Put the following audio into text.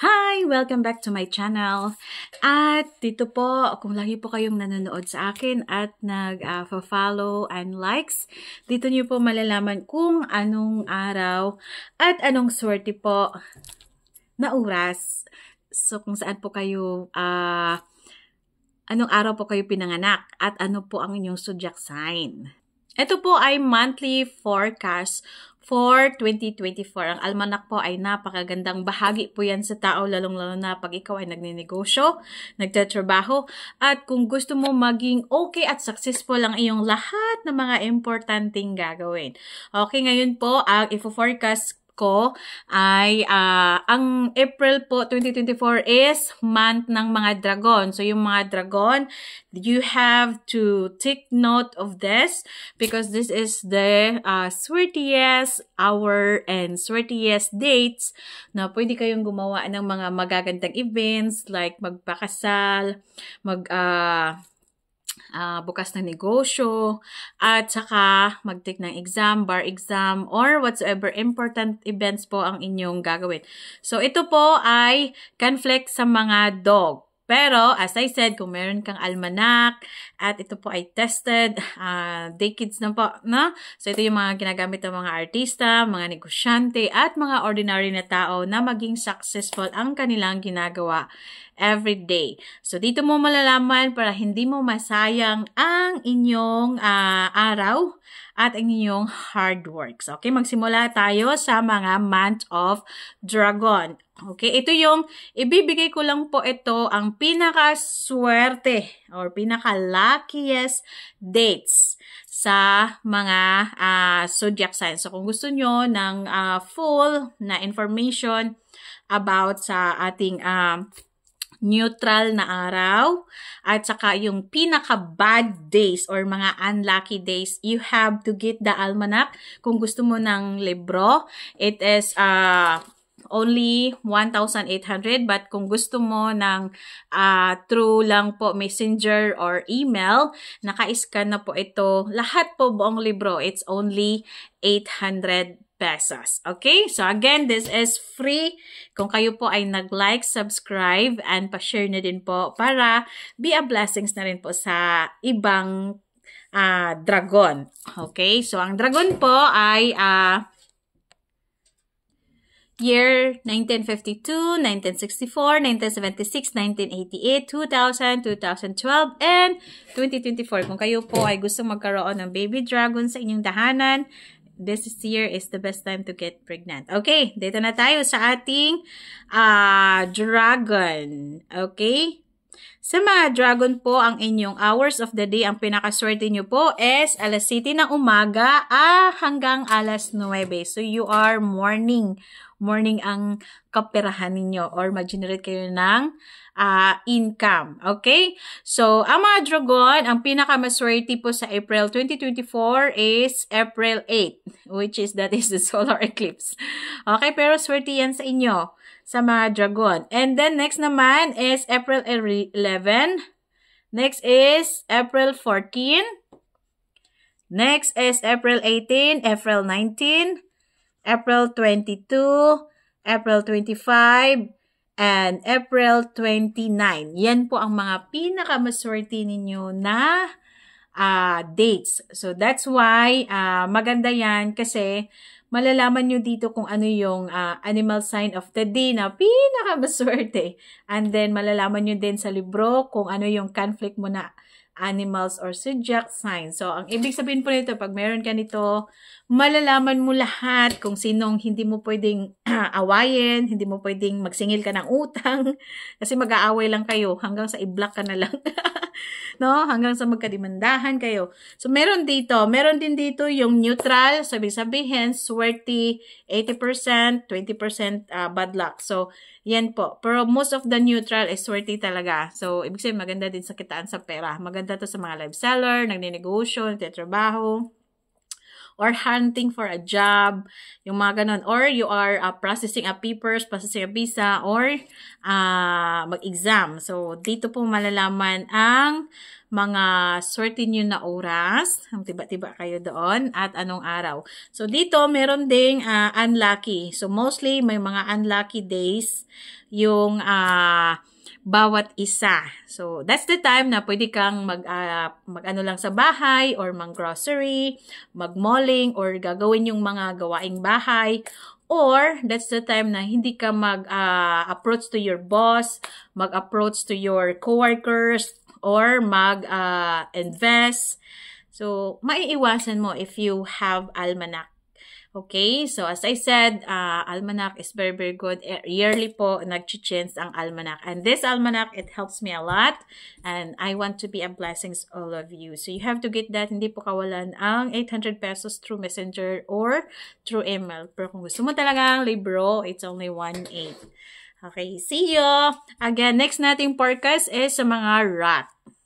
Hi! Welcome back to my channel. At dito po, kung lagi po kayong nanonood sa akin at nag-follow uh, and likes, dito niyo po malalaman kung anong araw at anong swerte po na uras. So kung saan po kayo, uh, anong araw po kayo pinanganak at ano po ang inyong zodiac sign. Ito po ay monthly forecast for 2024. Ang almanak po ay napakagandang bahagi po yan sa tao, lalong-lalo na pag ikaw ay nagninegosyo, nagtatrabaho, at kung gusto mo maging okay at successful ang iyong lahat ng mga importanteng gagawin. Okay, ngayon po, ang ah, ifo-forecast ko ay uh, ang April po 2024 is month ng mga dragon. So yung mga dragon, you have to take note of this because this is the uh, ah, 30th hour and 30 dates na pwede kayong gumawa ng mga magagandang events like magpakasal, mag uh, uh, bukas na negosyo, at saka mag-take ng exam, bar exam, or whatsoever important events po ang inyong gagawin. So, ito po ay conflict sa mga dog. Pero, as I said, kung meron kang almanac at ito po ay tested, uh, ah, decades na po, no? So, ito yung mga ginagamit ng mga artista, mga negosyante, at mga ordinary na tao na maging successful ang kanilang ginagawa every day. So, dito mo malalaman para hindi mo masayang ang inyong uh, araw at ang inyong hard works. Okay, magsimula tayo sa mga month of dragon Okay, ito yung ibibigay ko lang po ito ang pinaka swerte or pinaka-luckiest dates sa mga uh, zodiac signs. So kung gusto nyo ng uh, full na information about sa ating uh, neutral na araw at saka yung pinaka bad days or mga unlucky days you have to get the almanac kung gusto mo ng libro it is uh, only 1,800 but kung gusto mo ng uh, through lang po messenger or email, naka-scan na po ito. Lahat po buong libro, it's only 800 pesos. Okay? So again, this is free. Kung kayo po ay nag-like, subscribe, and pa-share na din po para be a blessings na rin po sa ibang uh, dragon. Okay? So ang dragon po ay uh, year 1952, 1964, 1976, 1988, 2000, 2012, and 2024. Kung kayo po ay gustong magkaroon ng baby dragon sa inyong tahanan, this year is the best time to get pregnant. Okay, dito na tayo sa ating uh, dragon. Okay? Sa mga dragon po, ang inyong hours of the day, ang pinakaswerte nyo po is alas city ng umaga ah, hanggang alas 9. So you are morning. Morning ang kaperahan ninyo or mag-generate kayo ng uh, income. Okay? So, ang mga dragon, ang pinakamaswerte po sa April 2024 is April 8, which is that is the solar eclipse. Okay? Pero swerte yan sa inyo, sa mga dragon. And then, next naman is April 11. 11. Next is April 14. Next is April 18, April 19, April 22, April 25, and April 29. Yan po ang mga pinakamaswerte ninyo na uh, dates. So that's why uh, maganda yan kasi malalaman nyo dito kung ano yung uh, animal sign of the day na pinakamaswerte. And then, malalaman nyo din sa libro kung ano yung conflict mo na animals or zodiac sign. So, ang ibig sabihin po nito, pag meron ka nito, malalaman mo lahat kung sinong hindi mo pwedeng awayin, hindi mo pwedeng magsingil ka ng utang, kasi mag-aaway lang kayo hanggang sa i-block ka na lang. no? Hanggang sa magkadimandahan kayo. So, meron dito. Meron din dito yung neutral, sabi-sabihin, swerte, 80%, 20% uh, bad luck. So, yan po. Pero most of the neutral is swerty talaga. So, ibig sabihin, maganda din sa kitaan sa pera. Maganda to sa mga live seller, nagninegosyo, nagtitrabaho or hunting for a job, yung mga ganun. Or you are uh, processing a papers, processing a visa, or uh, mag-exam. So, dito po malalaman ang mga swerte nyo na oras. Ang tiba-tiba kayo doon at anong araw. So, dito meron ding uh, unlucky. So, mostly may mga unlucky days yung... Uh, bawat isa. So, that's the time na pwede kang mag, uh, ah, mag ano lang sa bahay or mang grocery, mag malling or gagawin yung mga gawaing bahay Or, that's the time na hindi ka mag-approach ah, uh, to your boss, mag-approach to your coworkers, or mag-invest. Ah, uh, so, maiiwasan mo if you have almanac. Okay, so as I said, uh, almanac is very, very good. E, yearly po, nag-change ang almanac. And this almanac, it helps me a lot. And I want to be a blessing to all of you. So you have to get that. Hindi po kawalan ang 800 pesos through messenger or through email. Pero kung gusto mo talagang libro, it's only 1.8. Okay, see you! Again, next nating podcast is sa mga rat.